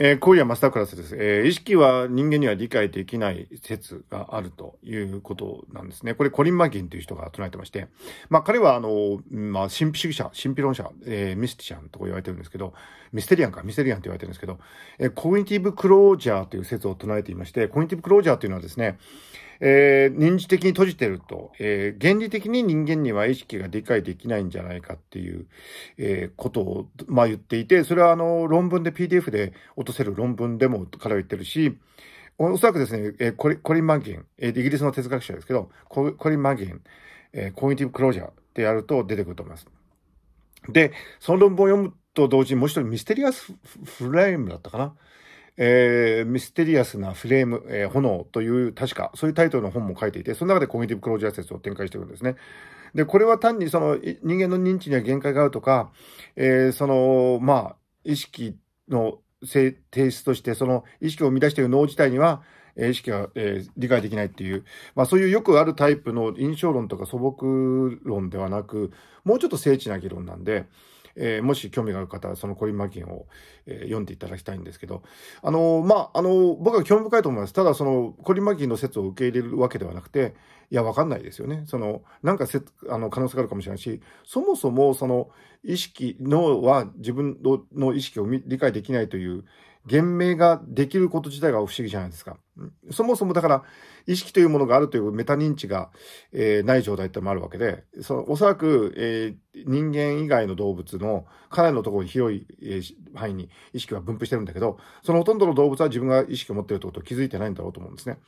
えー、今夜、マスタークラスです、えー。意識は人間には理解できない説があるということなんですね。これ、コリン・マギンという人が唱えてまして、まあ、彼は、あの、まあ、神秘主義者、神秘論者、えー、ミスティシャンと言われてるんですけど、ミステリアンか、ミステリアンと言われてるんですけど、えー、コグニティブ・クロージャーという説を唱えていまして、コグニティブ・クロージャーというのはですね、えー、認知的に閉じてると、えー、原理的に人間には意識が理解できないんじゃないかっていう、えー、ことを、まあ、言っていて、それはあの、論文で PDF で落とせる論文でもから言ってるし、おそらくですね、えー、コリコリン・マギン、えー、イギリスの哲学者ですけど、ココリン・マギン、えー、コミュニティブ・クロージャーってやると出てくると思います。で、その論文を読むと同時にもう一人ミステリアス・フレームだったかな。えー、ミステリアスなフレーム、えー、炎という、確か、そういうタイトルの本も書いていて、その中でコュニティブクロージャー説を展開していくんですね。で、これは単にその人間の認知には限界があるとか、えー、その、まあ、意識の性提出として、その意識を生み出している脳自体には、意識が、えー、理解できないっていう、まあ、そういうよくあるタイプの印象論とか素朴論ではなく、もうちょっと精緻な議論なんで、えー、もし興味がある方はそのコリン・マキンを、えー、読んでいただきたいんですけど、あのー、まあ、あのー、僕は興味深いと思います。ただ、その、コリン・マキンの説を受け入れるわけではなくて、いや、わかんないですよね。その、なんかせ、あの、可能性があるかもしれないし、そもそも、その、意識、脳は自分の意識を理解できないという、言明ができること自体が不思議じゃないですか。そもそもだから意識というものがあるというメタ認知が、えー、ない状態ってのもあるわけで、そのおそらく、えー、人間以外の動物のかなりのところに広い、えー、範囲に意識は分布してるんだけど、そのほとんどの動物は自分が意識を持ってるってことを気づいてないんだろうと思うんですね。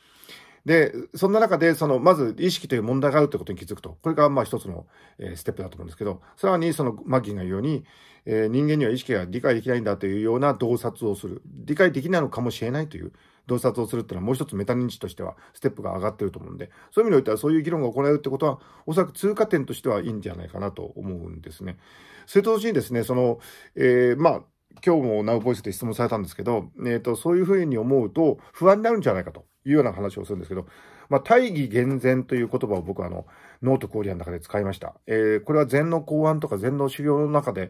で、そんな中で、その、まず意識という問題があるということに気づくと。これが、まあ一つの、えー、ステップだと思うんですけど、さらに、その、マッキーが言うように、えー、人間には意識が理解できないんだというような洞察をする。理解できないのかもしれないという、洞察をするっていうのはもう一つメタ認知としてはステップが上がってると思うんで、そういう意味においてはそういう議論が行えるってことは、おそらく通過点としてはいいんじゃないかなと思うんですね。それと同時にですね、その、えー、まあ、今日もナウボイスで質問されたんですけど、えーと、そういうふうに思うと不安になるんじゃないかというような話をするんですけど、まあ、大義厳然という言葉を僕はあのノート講義の中で使いました。えー、これは禅の公案とか禅の修行の中で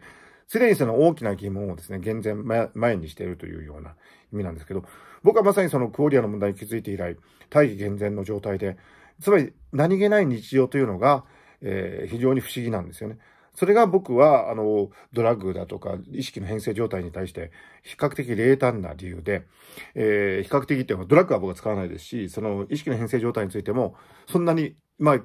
すでにその大きな疑問をですね、厳然前にしているというような意味なんですけど、僕はまさにそのクオリアの問題に気づいて以来、大義厳然の状態で、つまり何気ない日常というのが、えー、非常に不思議なんですよね。それが僕は、あの、ドラッグだとか、意識の変性状態に対して、比較的冷淡な理由で、えー、比較的っていうのは、ドラッグは僕は使わないですし、その意識の変性状態についても、そんなに、まあ、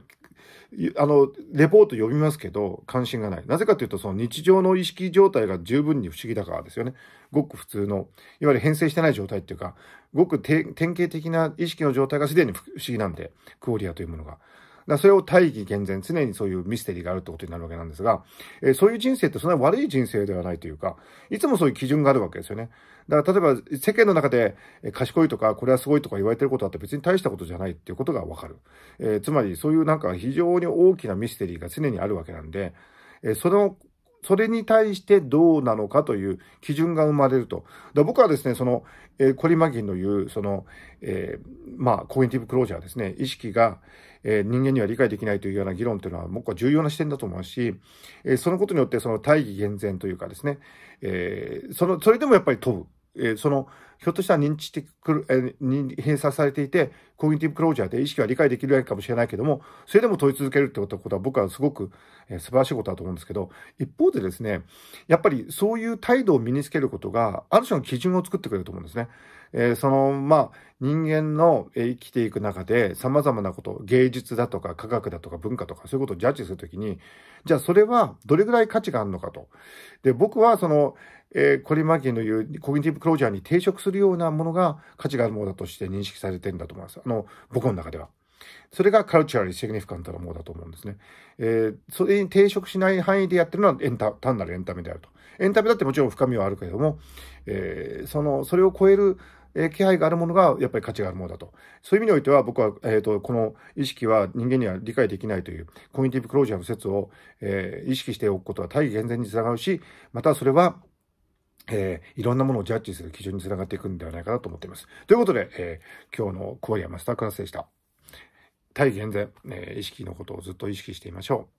あの、レポート読みますけど、関心がない。なぜかというと、その日常の意識状態が十分に不思議だからですよね。ごく普通の、いわゆる変性してない状態っていうか、ごく典型的な意識の状態がすでに不思議なんで、クオリアというものが。だそれを大義厳然、常にそういうミステリーがあるってことになるわけなんですが、えー、そういう人生ってそんな悪い人生ではないというか、いつもそういう基準があるわけですよね。だから例えば世間の中で賢いとか、これはすごいとか言われてることだって別に大したことじゃないっていうことがわかる。えー、つまりそういうなんか非常に大きなミステリーが常にあるわけなんで、えそのそれに対してどうなのかという基準が生まれると。だ僕はですね、その、えー、コリマギンの言う、その、えー、まあ、コイニティブクロージャーですね、意識が、えー、人間には理解できないというような議論というのは、僕は重要な視点だと思うし、えー、そのことによって、その大義厳然というかですね、えー、その、それでもやっぱり飛ぶ。えその、ひょっとしたら認知的、えー、閉鎖されていて、コグニティブクロージャーで意識は理解できるわけかもしれないけども、それでも問い続けるってことは僕はすごく、えー、素晴らしいことだと思うんですけど、一方でですね、やっぱりそういう態度を身につけることが、ある種の基準を作ってくれると思うんですね。えー、その、まあ、人間の、え生きていく中で様々なこと、芸術だとか科学だとか文化とかそういうことをジャッジするときに、じゃあそれはどれぐらい価値があるのかと。で、僕はその、えー、コリン・マーキの言うコグニティブクロージャーに抵触するようなものが価値があるものだとして認識されてるんだと思います。あの、僕の中では。それがカルチャーー・シグニフィカントなものだと思うんですね。えー、それに抵触しない範囲でやってるのはエンタ単なるエンタメであると。エンタメだってもちろん深みはあるけれども、えー、その、それを超える、え気配があるものがやっぱり価値があるものだと。そういう意味においては僕は、えーと、とこの意識は人間には理解できないというコミュニティブクロージャーの説を、えー、意識しておくことは大義厳然につながるし、またそれはえー、いろんなものをジャッジする基準につながっていくんではないかなと思っています。ということで、えー、今日の声やマスタークラスでした。対現前、えー、意識のことをずっと意識してみましょう。